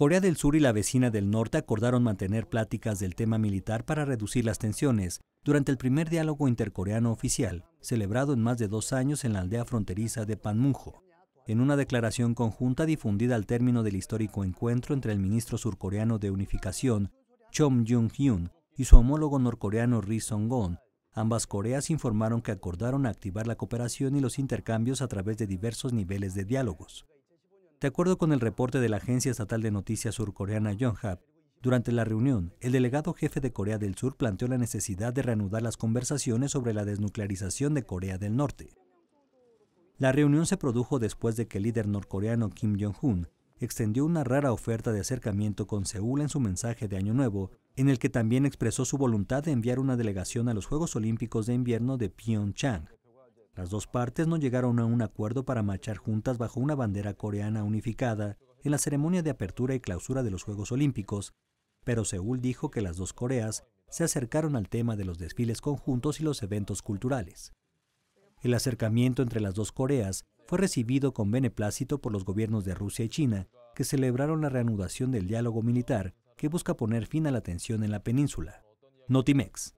Corea del Sur y la vecina del norte acordaron mantener pláticas del tema militar para reducir las tensiones durante el primer diálogo intercoreano oficial, celebrado en más de dos años en la aldea fronteriza de Panmunjo. En una declaración conjunta difundida al término del histórico encuentro entre el ministro surcoreano de Unificación, Chom Jung-hyun, y su homólogo norcoreano Ri Song-gon, ambas Coreas informaron que acordaron activar la cooperación y los intercambios a través de diversos niveles de diálogos. De acuerdo con el reporte de la agencia estatal de noticias surcoreana Yonhap, durante la reunión, el delegado jefe de Corea del Sur planteó la necesidad de reanudar las conversaciones sobre la desnuclearización de Corea del Norte. La reunión se produjo después de que el líder norcoreano Kim Jong-un extendió una rara oferta de acercamiento con Seúl en su mensaje de Año Nuevo, en el que también expresó su voluntad de enviar una delegación a los Juegos Olímpicos de Invierno de Pyeongchang. Las dos partes no llegaron a un acuerdo para marchar juntas bajo una bandera coreana unificada en la ceremonia de apertura y clausura de los Juegos Olímpicos, pero Seúl dijo que las dos Coreas se acercaron al tema de los desfiles conjuntos y los eventos culturales. El acercamiento entre las dos Coreas fue recibido con beneplácito por los gobiernos de Rusia y China, que celebraron la reanudación del diálogo militar que busca poner fin a la tensión en la península. Notimex.